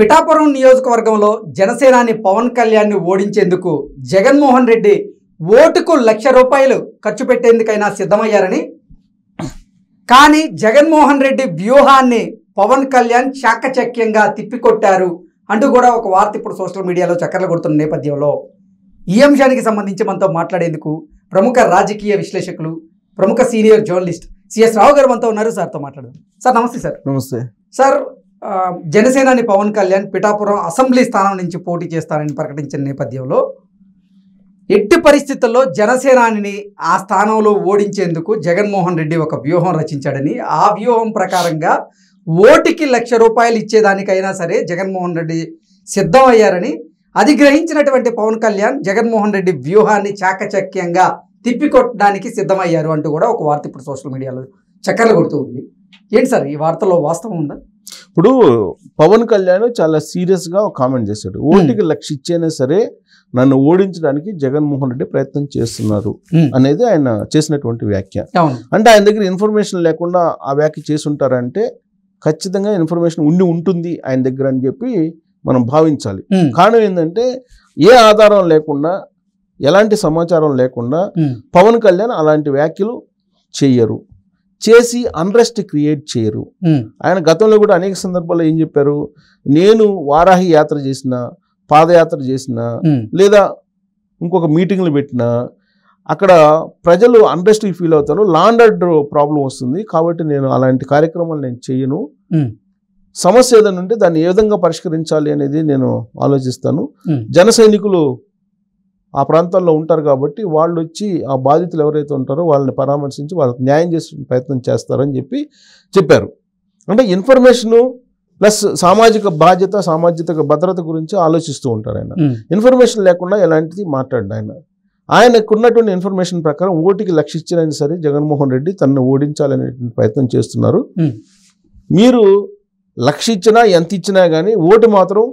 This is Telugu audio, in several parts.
పిఠాపురం నియోజకవర్గంలో జనసేనాని పవన్ కళ్యాణ్ని ఓడించేందుకు జగన్మోహన్ రెడ్డి ఓటుకు లక్ష రూపాయలు ఖర్చు పెట్టేందుకైనా సిద్ధమయ్యారని కానీ జగన్మోహన్ రెడ్డి వ్యూహాన్ని పవన్ కళ్యాణ్ చాకచక్యంగా తిప్పికొట్టారు అంటూ కూడా ఒక వార్త ఇప్పుడు సోషల్ మీడియాలో చక్కర్లు కొడుతున్న నేపథ్యంలో ఈ అంశానికి సంబంధించి మనతో మాట్లాడేందుకు ప్రముఖ రాజకీయ విశ్లేషకులు ప్రముఖ సీనియర్ జర్నలిస్ట్ సిఎస్ రావు గారు మనతో ఉన్నారు సార్తో మాట్లాడదాం సార్ నమస్తే సార్ నమస్తే సార్ జనసేనాని పవన్ కళ్యాణ్ పిఠాపురం అసెంబ్లీ స్థానం నుంచి పోటీ చేస్తారని ప్రకటించిన నేపథ్యంలో ఎట్టి పరిస్థితుల్లో జనసేనాని ఆ స్థానంలో ఓడించేందుకు జగన్మోహన్ రెడ్డి ఒక వ్యూహం రచించాడని ఆ వ్యూహం ప్రకారంగా ఓటికి లక్ష రూపాయలు ఇచ్చేదానికైనా సరే జగన్మోహన్ రెడ్డి సిద్ధమయ్యారని అది గ్రహించినటువంటి పవన్ కళ్యాణ్ జగన్మోహన్ రెడ్డి వ్యూహాన్ని చాకచక్యంగా తిప్పికొట్టడానికి సిద్ధమయ్యారు అంటూ కూడా ఒక వార్త ఇప్పుడు సోషల్ మీడియాలో చక్కర్లు కొడుతూ ఉంది ఏంటి సార్ ఈ వార్తలో వాస్తవం ఉందా ఇప్పుడు పవన్ కళ్యాణ్ చాలా సీరియస్గా ఒక కామెంట్ చేశాడు ఓటికి లక్ష్య ఇచ్చైనా సరే నన్ను ఓడించడానికి జగన్మోహన్ రెడ్డి ప్రయత్నం చేస్తున్నారు అనేది ఆయన చేసినటువంటి వ్యాఖ్య అంటే ఆయన దగ్గర ఇన్ఫర్మేషన్ లేకుండా ఆ వ్యాఖ్య ఉంటారంటే ఖచ్చితంగా ఇన్ఫర్మేషన్ ఉండి ఉంటుంది ఆయన దగ్గర అని చెప్పి మనం భావించాలి కారణం ఏంటంటే ఏ ఆధారం లేకుండా ఎలాంటి సమాచారం లేకుండా పవన్ కళ్యాణ్ అలాంటి వ్యాఖ్యలు చేయరు చేసి అన్రెస్ట్ క్రియేట్ చేయరు ఆయన గతంలో కూడా అనేక సందర్భాల్లో ఏం చెప్పారు నేను వారాహి యాత్ర చేసిన పాదయాత్ర చేసిన లేదా ఇంకొక మీటింగ్లు పెట్టినా అక్కడ ప్రజలు అన్రెస్ట్ ఫీల్ అవుతారు లాండర్డ్ ప్రాబ్లం వస్తుంది కాబట్టి నేను అలాంటి కార్యక్రమాలు నేను చేయను సమస్య ఏదైనా ఉంటే దాన్ని ఏ విధంగా పరిష్కరించాలి అనేది నేను ఆలోచిస్తాను జన సైనికులు ఆ ప్రాంతంలో ఉంటారు కాబట్టి వాళ్ళు వచ్చి ఆ బాధితులు ఎవరైతే ఉంటారో వాళ్ళని పరామర్శించి వాళ్ళకి న్యాయం చేసే ప్రయత్నం చేస్తారని చెప్పి చెప్పారు అంటే ఇన్ఫర్మేషను ప్లస్ సామాజిక బాధ్యత సామాజిక భద్రత గురించి ఆలోచిస్తూ ఉంటారు ఆయన ఇన్ఫర్మేషన్ లేకుండా ఎలాంటిది మాట్లాడు ఆయన ఆయనకున్నటువంటి ఇన్ఫర్మేషన్ ప్రకారం ఓటికి లక్షించినైనా సరే జగన్మోహన్ రెడ్డి తనను ఓడించాలనేటువంటి ప్రయత్నం చేస్తున్నారు మీరు లక్ష ఇచ్చినా ఎంత ఇచ్చినా కానీ ఓటు మాత్రం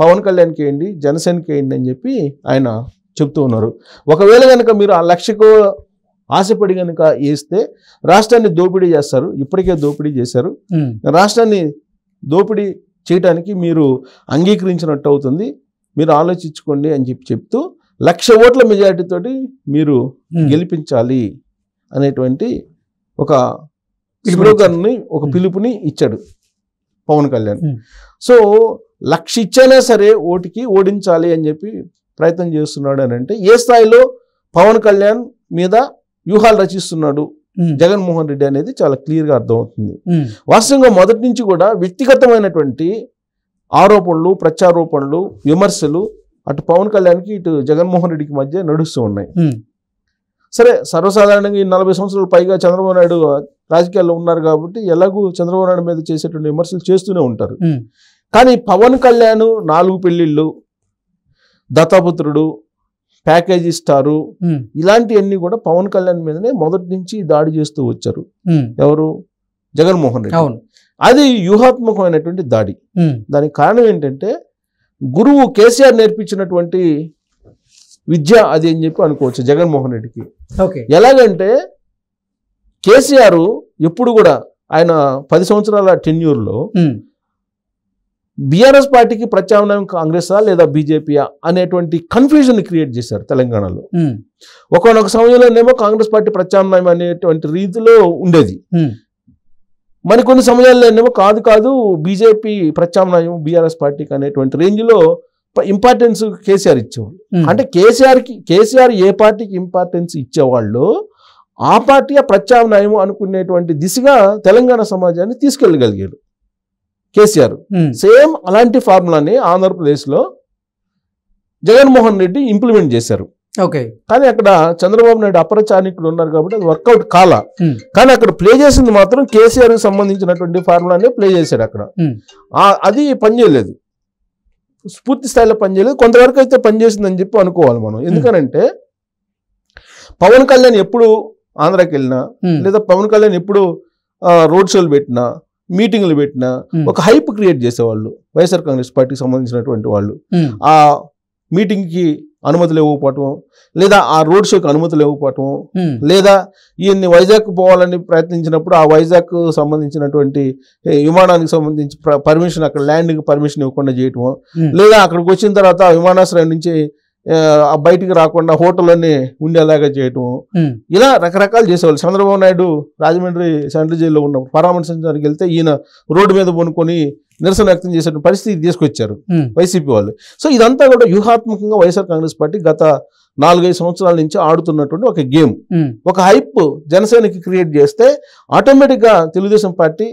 పవన్ కళ్యాణ్కి వేయండి జనసేనకి వేయండి అని చెప్పి ఆయన చెప్తూ ఉన్నారు ఒకవేళ కనుక మీరు ఆ లక్షకు ఆశపడి కనుక వేస్తే రాష్ట్రాన్ని దోపిడీ చేస్తారు ఇప్పటికే దోపిడీ చేశారు రాష్ట్రాన్ని దోపిడీ చేయడానికి మీరు అంగీకరించినట్టు అవుతుంది మీరు ఆలోచించుకోండి అని చెప్పి చెప్తూ లక్ష ఓట్ల మెజారిటీతోటి మీరు గెలిపించాలి అనేటువంటి ఒక స్లోగన్ని ఒక పిలుపుని ఇచ్చాడు పవన్ కళ్యాణ్ సో లక్ష ఇచ్చైనా సరే ఓటికి ఓడించాలి అని చెప్పి ప్రయత్నం చేస్తున్నాడు అని అంటే ఏ స్థాయిలో పవన్ కళ్యాణ్ మీద వ్యూహాలు రచిస్తున్నాడు జగన్మోహన్ రెడ్డి అనేది చాలా క్లియర్గా అర్థమవుతుంది వాస్తవంగా మొదటి నుంచి కూడా వ్యక్తిగతమైనటువంటి ఆరోపణలు ప్రత్యారోపణలు విమర్శలు అటు పవన్ కళ్యాణ్కి ఇటు జగన్మోహన్ రెడ్డికి మధ్య నడుస్తూ ఉన్నాయి సరే సర్వసాధారణంగా ఈ నలభై సంవత్సరాలు పైగా చంద్రబాబు నాయుడు రాజకీయాల్లో ఉన్నారు కాబట్టి ఎలాగూ చంద్రబాబు నాయుడు మీద చేసేటువంటి విమర్శలు చేస్తూనే ఉంటారు కానీ పవన్ కళ్యాణ్ నాలుగు పెళ్ళిళ్ళు దత్తపుత్రుడు ప్యాకేజీ స్టారు ఇలాంటివన్నీ కూడా పవన్ కళ్యాణ్ మీదనే మొదటి నుంచి దాడి చేస్తూ వచ్చారు ఎవరు జగన్మోహన్ రెడ్డి అది వ్యూహాత్మకమైనటువంటి దాడి దానికి కారణం ఏంటంటే గురువు కేసీఆర్ నేర్పించినటువంటి విద్య అది అని చెప్పి అనుకోవచ్చు జగన్మోహన్ రెడ్డికి ఎలాగంటే కేసీఆర్ ఎప్పుడు కూడా ఆయన పది సంవత్సరాల టెన్యూర్లో బీఆర్ఎస్ పార్టీకి ప్రత్యామ్నాయం కాంగ్రెసా లేదా బీజేపీయా అనేటువంటి కన్ఫ్యూజన్ క్రియేట్ చేశారు తెలంగాణలో ఒకనొక సమయంలోనేమో కాంగ్రెస్ పార్టీ ప్రత్యామ్నాయం అనేటువంటి రీతిలో ఉండేది మరికొన్ని సమయాల్లోనేమో కాదు కాదు బీజేపీ ప్రత్యామ్నాయం బీఆర్ఎస్ పార్టీకి అనేటువంటి రేంజ్లో ఇంపార్టెన్స్ కేసీఆర్ ఇచ్చేవాళ్ళు అంటే కేసీఆర్కి కేసీఆర్ ఏ పార్టీకి ఇంపార్టెన్స్ ఇచ్చేవాళ్ళు ఆ పార్టీ ప్రత్యామ్నాయం అనుకునేటువంటి దిశగా తెలంగాణ సమాజాన్ని తీసుకెళ్ళగలిగాడు కేసీఆర్ hmm. సేమ్ అలాంటి ఫార్ములాని ఆంధ్రప్రదేశ్లో జగన్మోహన్ రెడ్డి ఇంప్లిమెంట్ చేశారు ఓకే కానీ అక్కడ చంద్రబాబు నాయుడు అపరచానికుడు ఉన్నారు కాబట్టి అది వర్కౌట్ కాల hmm. కానీ అక్కడ ప్లే చేసింది మాత్రం కేసీఆర్ కి సంబంధించినటువంటి ఫార్ములానే ప్లే చేశారు అక్కడ hmm. అది పనిచేయలేదు స్ఫూర్తి స్థాయిలో పనిచేయలేదు కొంతవరకు అయితే పనిచేసిందని చెప్పి అనుకోవాలి మనం ఎందుకనంటే పవన్ కళ్యాణ్ ఎప్పుడు ఆంధ్రాకి వెళ్ళినా లేదా పవన్ కళ్యాణ్ ఎప్పుడు రోడ్ షోలు పెట్టినా మీటింగ్లు పెట్టినా ఒక హైప్ క్రియేట్ చేసేవాళ్ళు వైఎస్ఆర్ కాంగ్రెస్ పార్టీకి సంబంధించినటువంటి వాళ్ళు ఆ మీటింగ్కి అనుమతులు ఇవ్వకపోవటం లేదా ఆ రోడ్ షోకి అనుమతులు ఇవ్వకపోవటం లేదా ఈయన్ని వైజాగ్ పోవాలని ప్రయత్నించినప్పుడు ఆ వైజాగ్ సంబంధించినటువంటి విమానానికి సంబంధించి పర్మిషన్ అక్కడ ల్యాండ్కి పర్మిషన్ ఇవ్వకుండా చేయటం లేదా అక్కడికి వచ్చిన తర్వాత విమానాశ్రయం నుంచి బయటికి రాకుండా హోటల్ అన్ని ఉండేలాగా చేయటం ఇలా రకరకాలు చేసేవాళ్ళు చంద్రబాబు నాయుడు రాజమండ్రి సెంట్రల్ జైల్లో ఉన్నప్పుడు పరామర్శించడానికి వెళ్తే ఈయన రోడ్డు మీద కొనుక్కొని నిరసన వ్యక్తం చేసే పరిస్థితి తీసుకొచ్చారు వైసీపీ వాళ్ళు సో ఇదంతా కూడా వ్యూహాత్మకంగా వైఎస్ఆర్ కాంగ్రెస్ పార్టీ గత నాలుగైదు సంవత్సరాల నుంచి ఆడుతున్నటువంటి ఒక గేమ్ ఒక హైప్ జనసేనకి క్రియేట్ చేస్తే ఆటోమేటిక్గా తెలుగుదేశం పార్టీ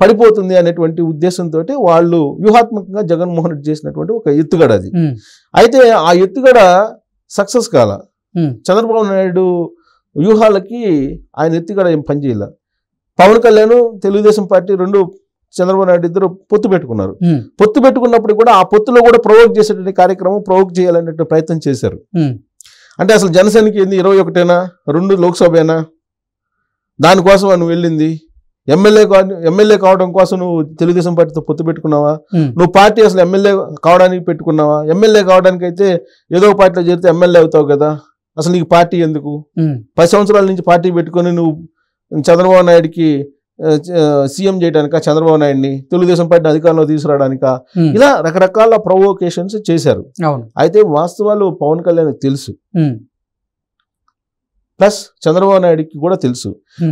పడిపోతుంది అనేటువంటి ఉద్దేశంతో వాళ్ళు వ్యూహాత్మకంగా జగన్మోహన్ రెడ్డి చేసినటువంటి ఒక ఎత్తుగడ అది అయితే ఆ ఎత్తుగడ సక్సెస్ కాల చంద్రబాబు నాయుడు వ్యూహాలకి ఆయన ఎత్తుగడ ఏం పనిచేయాల పవన్ కళ్యాణ్ తెలుగుదేశం పార్టీ రెండు చంద్రబాబు నాయుడు ఇద్దరు పొత్తు పెట్టుకున్నారు పొత్తు పెట్టుకున్నప్పుడు కూడా ఆ పొత్తులో కూడా ప్రొవోక్ చేసేటువంటి కార్యక్రమం ప్రొవోక్ చేయాలనే ప్రయత్నం చేశారు అంటే అసలు జనసేనకి ఏంది ఇరవై ఒకటేనా రెండు లోక్సభేనా దానికోసం నువ్వు వెళ్ళింది ఎమ్మెల్యే ఎమ్మెల్యే కావడం కోసం నువ్వు తెలుగుదేశం పార్టీతో పొత్తు పెట్టుకున్నావా నువ్వు పార్టీ అసలు ఎమ్మెల్యే కావడానికి పెట్టుకున్నావా ఎమ్మెల్యే కావడానికి అయితే ఏదో పార్టీలో చేరితే ఎమ్మెల్యే అవుతావు కదా అసలు నీకు పార్టీ ఎందుకు పది సంవత్సరాల నుంచి పార్టీ పెట్టుకొని నువ్వు చంద్రబాబు నాయుడికి సీఎం చేయడానిక చంద్రబాబు నాయుడిని తెలుగుదేశం పార్టీ అధికారంలో తీసుకురావడానిక ఇలా రకరకాల ప్రొవోకేషన్స్ చేశారు అయితే వాస్తవాలు పవన్ కళ్యాణ్ తెలుసు ప్లస్ చంద్రబాబు నాయుడికి కూడా తెలుసు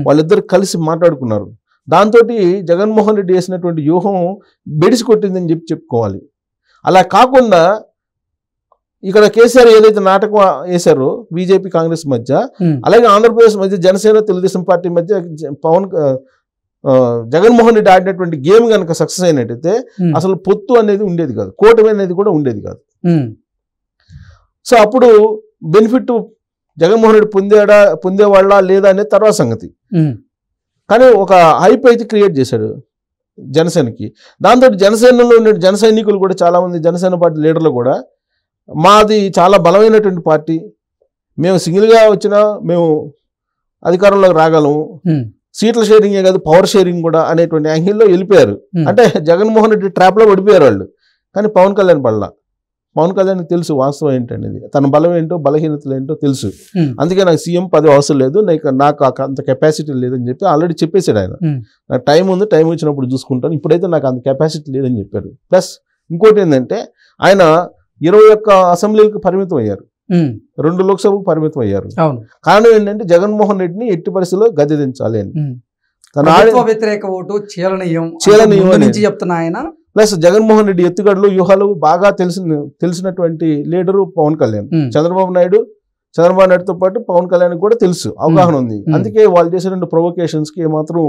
వాళ్ళిద్దరు కలిసి మాట్లాడుకున్నారు దాంతో జగన్మోహన్ రెడ్డి వేసినటువంటి వ్యూహం బెడిసి కొట్టిందని చెప్పి చెప్పుకోవాలి అలా కాకుండా ఇక్కడ కేసీఆర్ ఏదైతే నాటకం వేశారో బీజేపీ కాంగ్రెస్ మధ్య అలాగే ఆంధ్రప్రదేశ్ మధ్య జనసేన తెలుగుదేశం పార్టీ మధ్య పవన్ జగన్మోహన్ రెడ్డి ఆడినటువంటి గేమ్ కనుక సక్సెస్ అయినట్టయితే అసలు పొత్తు అనేది ఉండేది కాదు కూటమి అనేది కూడా ఉండేది కాదు సో అప్పుడు బెనిఫిట్ జగన్మోహన్ రెడ్డి పొందేడా పొందేవాళ్ళ లేదా అనేది తర్వాత సంగతి కానీ ఒక హైప్ అయితే క్రియేట్ చేశాడు జనసేనకి దాంతో జనసేనలో ఉండే జన సైనికులు కూడా చాలామంది జనసేన పార్టీ లీడర్లు కూడా మాది చాలా బలమైనటువంటి పార్టీ మేము సింగిల్గా వచ్చినా మేము అధికారంలోకి రాగలము సీట్ల షేరింగే కాదు పవర్ షేరింగ్ కూడా అనేటువంటి యాంగిల్లో వెళ్ళిపోయారు అంటే జగన్మోహన్ రెడ్డి ట్రాప్లో పడిపోయారు వాళ్ళు కానీ పవన్ కళ్యాణ్ పడలా పవన్ కళ్యాణ్ తెలుసు వాస్తవం ఏంటనేది తన బలం ఏంటో బలహీనతలు ఏంటో తెలుసు అందుకే నాకు సీఎం పదవి అవసరం లేదు నాకు నాకు అంత కెపాసిటీ లేదని చెప్పి ఆల్రెడీ చెప్పేశాడు ఆయన నాకు టైం ఉంది టైం వచ్చినప్పుడు చూసుకుంటాను ఇప్పుడైతే నాకు అంత కెపాసిటీ లేదని చెప్పాడు ప్లస్ ఇంకోటి ఏంటంటే ఆయన ఇరవై ఒక్క అసెంబ్లీలకు పరిమితం అయ్యారు రెండు లోక్సభకు పరిమితం అయ్యారు కారణం ఏంటంటే జగన్మోహన్ రెడ్డిని ఎట్టి పరిస్థితిలో గద్దె దించాలి అని తన వ్యతిరేక ఓటు చీలనీయం చీలనీయం చెప్తున్నా ఆయన ప్లస్ జగన్మోహన్ రెడ్డి ఎత్తుగడలు వ్యూహాలు బాగా తెలిసిన తెలిసినటువంటి లీడరు పవన్ కళ్యాణ్ చంద్రబాబు నాయుడు చంద్రబాబు నాయుడుతో పాటు పవన్ కళ్యాణ్ కూడా తెలుసు అవగాహన ఉంది అందుకే వాళ్ళు చేసే రెండు ప్రొవొకేషన్స్కి ఏమాత్రం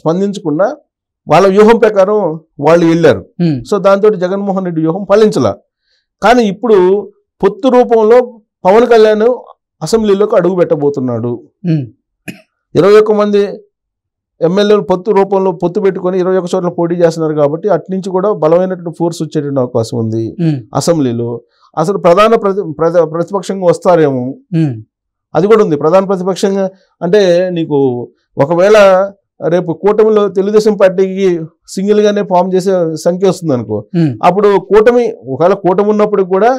స్పందించకుండా వాళ్ళ వ్యూహం ప్రకారం వాళ్ళు వెళ్ళారు సో దాంతో జగన్మోహన్ రెడ్డి వ్యూహం ఫలించాల కానీ ఇప్పుడు పొత్తు రూపంలో పవన్ కళ్యాణ్ అసెంబ్లీలోకి అడుగు పెట్టబోతున్నాడు ఇరవై ఒక్క మంది ఎమ్మెల్యేలు పొత్తు రూపంలో పొత్తు పెట్టుకొని ఇరవై ఒక చోట్ల పోటీ చేస్తున్నారు కాబట్టి అట్నుంచి కూడా బలమైనటువంటి ఫోర్స్ వచ్చేటువంటి అవకాశం ఉంది అసెంబ్లీలో అసలు ప్రధాన ప్రతిపక్షంగా వస్తారేమో అది కూడా ఉంది ప్రధాన ప్రతిపక్షంగా అంటే నీకు ఒకవేళ రేపు కూటమిలో తెలుగుదేశం పార్టీకి సింగిల్ గానే ఫామ్ చేసే సంఖ్య వస్తుంది అనుకో అప్పుడు కూటమి ఒకవేళ కూటమి ఉన్నప్పుడు కూడా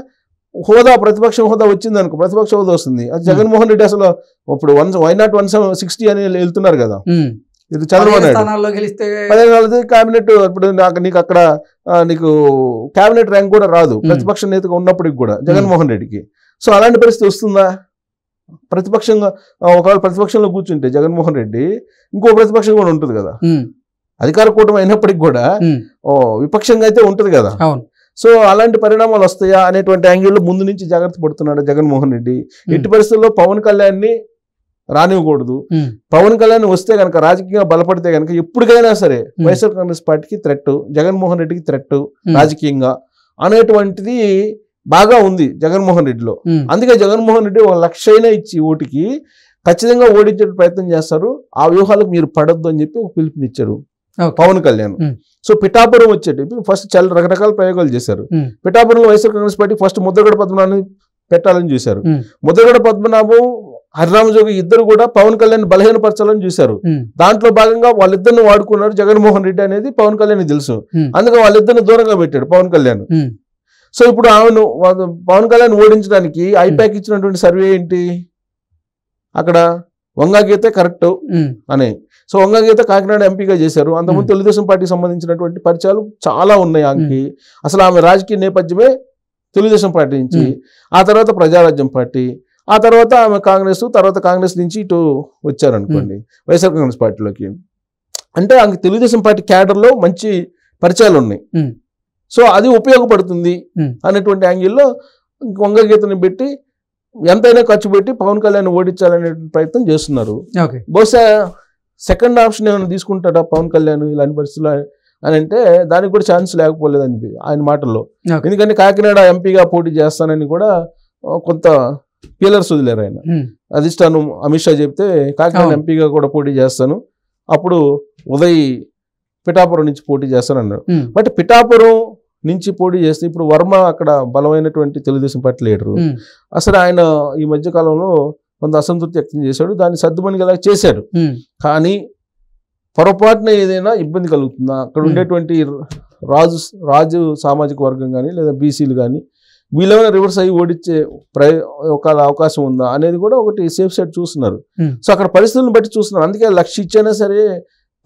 హోదా ప్రతిపక్ష హోదా వచ్చింది అనుకో ప్రతిపక్ష హోదా వస్తుంది అది జగన్మోహన్ రెడ్డి అసలు ఇప్పుడు one why not one sixty అని వెళ్తున్నారు కదా ఇది చంద్రబాబు గెలిస్తే పదిహేను ఇప్పుడు నాకు నీకు అక్కడ నీకు కేబినెట్ ర్యాంక్ కూడా రాదు ప్రతిపక్ష నేతగా ఉన్నప్పటికి కూడా జగన్మోహన్ రెడ్డికి సో అలాంటి పరిస్థితి వస్తుందా ప్రతిపక్షంగా ఒకవేళ ప్రతిపక్షంలో కూర్చుంటే జగన్మోహన్ రెడ్డి ఇంకో ప్రతిపక్షం కూడా ఉంటుంది కదా అధికార కూటమి అయినప్పటికి కూడా విపక్షంగా అయితే ఉంటుంది కదా సో అలాంటి పరిణామాలు వస్తాయా అనేటువంటి యాంగిల్లో ముందు నుంచి జాగ్రత్త పడుతున్నాడు జగన్మోహన్ రెడ్డి ఎట్టి పరిస్థితుల్లో పవన్ కళ్యాణ్ని రానివ్వకూడదు పవన్ కళ్యాణ్ వస్తే గనక రాజకీయంగా బలపడితే గనక ఎప్పటికైనా సరే వైఎస్ఆర్ కాంగ్రెస్ పార్టీకి థ్రెట్ జగన్మోహన్ రెడ్డికి థ్రెట్ రాజకీయంగా అనేటువంటిది బాగా ఉంది జగన్మోహన్ రెడ్డిలో అందుకే జగన్మోహన్ రెడ్డి ఒక అయినా ఇచ్చి ఓటుకి ఖచ్చితంగా ఓడించే ప్రయత్నం చేస్తారు ఆ వ్యూహాలకు మీరు పడద్దు అని చెప్పి ఒక పిలుపునిచ్చారు పవన్ కళ్యాణ్ సో పిఠాపురం వచ్చేటప్పుడు ఫస్ట్ చాలా రకరకాల ప్రయోగాలు చేశారు పిఠాపురంలో వైఎస్ఆర్ కాంగ్రెస్ పార్టీ ఫస్ట్ ముద్రగడ పద్మనాభం పెట్టాలని చూశారు ముద్రగడ పద్మనాభం హరిరామజోగి ఇద్దరు కూడా పవన్ కళ్యాణ్ బలహీనపరచాలని చూశారు దాంట్లో భాగంగా వాళ్ళిద్దరిని వాడుకున్నారు జగన్మోహన్ రెడ్డి అనేది పవన్ కళ్యాణ్ తెలుసు అందుకే వాళ్ళిద్దరిని దూరంగా పెట్టాడు పవన్ కళ్యాణ్ సో ఇప్పుడు ఆమెను పవన్ కళ్యాణ్ ఓడించడానికి ఐపాక్ ఇచ్చినటువంటి సర్వే ఏంటి అక్కడ వంగా గీతే కరెక్ట్ అని సో వంగా గీత కాకినాడ ఎంపీగా చేశారు అంతకుముందు తెలుగుదేశం పార్టీ సంబంధించినటువంటి పరిచయాలు చాలా ఉన్నాయి ఆమెకి అసలు ఆమె రాజకీయ నేపథ్యమే తెలుగుదేశం పార్టీ నుంచి ఆ తర్వాత ప్రజారాజ్యం పార్టీ ఆ తర్వాత ఆమె కాంగ్రెస్ తర్వాత కాంగ్రెస్ నుంచి ఇటు వచ్చారనుకోండి వైఎస్ఆర్ కాంగ్రెస్ పార్టీలోకి అంటే ఆమె తెలుగుదేశం పార్టీ క్యాడర్లో మంచి పరిచయాలు ఉన్నాయి సో అది ఉపయోగపడుతుంది అనేటువంటి యాంగిల్లో గీతని పెట్టి ఎంతైనా ఖర్చు పెట్టి పవన్ కళ్యాణ్ ఓడించాలనే ప్రయత్నం చేస్తున్నారు బహుశా సెకండ్ ఆప్షన్ ఏమైనా తీసుకుంటాడా పవన్ కళ్యాణ్ ఇలాంటి పరిస్థితుల్లో అని అంటే దానికి కూడా ఛాన్స్ లేకపోలేదు ఆయన మాటల్లో ఎందుకంటే కాకినాడ ఎంపీగా పోటీ చేస్తానని కూడా కొంత పిల్లర్స్ వదిలేరు ఆయన అధిష్టానం అమిత్ షా చెప్తే కాకినాడ ఎంపీగా కూడా పోటీ చేస్తాను అప్పుడు ఉదయ్ పిఠాపురం నుంచి పోటీ చేస్తాను అన్నాడు బట్ పిఠాపురం నుంచి పోటీ చేస్తే ఇప్పుడు వర్మ అక్కడ బలమైనటువంటి తెలుగుదేశం పార్టీ లీడరు అసలు ఆయన ఈ మధ్య కాలంలో కొంత అసంతృప్తి వ్యక్తం చేశాడు దాన్ని సర్దుమణిగేలా చేశాడు కానీ పొరపాటున ఏదైనా ఇబ్బంది కలుగుతుందా అక్కడ ఉండేటువంటి రాజు రాజు సామాజిక వర్గం కానీ లేదా బీసీలు కానీ వీళ్ళెవరో రివర్స్ అయ్యి ఓడించే ప్రయ ఒక అవకాశం ఉందా అనేది కూడా ఒకటి సేఫ్ సైడ్ చూస్తున్నారు సో hmm. అక్కడ పరిస్థితులను బట్టి చూస్తున్నారు అందుకే లక్ష్య ఇచ్చైనా సరే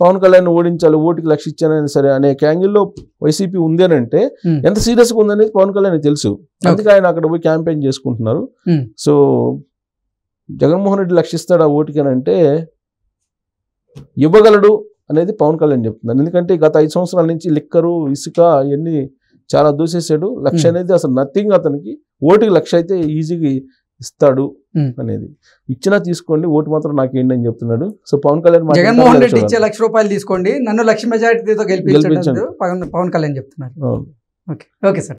పవన్ కళ్యాణ్ ఓడించాలి ఓటుకి లక్ష్య ఇచ్చానైనా సరే అనే క్యాంగిల్లో వైసీపీ ఉందేనంటే hmm. ఎంత సీరియస్గా ఉందనేది పవన్ కళ్యాణ్ తెలుసు అందుకే ఆయన అక్కడ పోయి క్యాంపెయిన్ చేసుకుంటున్నారు సో hmm. జగన్మోహన్ రెడ్డి లక్షిస్తాడా ఓటుకి అని అంటే ఇవ్వగలడు అనేది పవన్ కళ్యాణ్ చెప్తున్నారు ఎందుకంటే గత ఐదు సంవత్సరాల నుంచి లిక్కరు ఇసుక ఇవన్నీ చాలా దూసేసాడు లక్ష hmm. అనేది అసలు నథింగ్ అతనికి ఓటుకి లక్ష అయితే ఈజీగా ఇస్తాడు hmm. అనేది ఇచ్చినా తీసుకోండి ఓటు మాత్రం ఏంటి అని చెప్తున్నాడు సో పవన్ కళ్యాణ్ జగన్మోహన్ రెడ్డి ఇచ్చే లక్ష రూపాయలు తీసుకోండి నన్ను లక్ష మెజారిటీతో గెలిపించాడు పవన్ కళ్యాణ్ చెప్తున్నారు ఓకే ఓకే సార్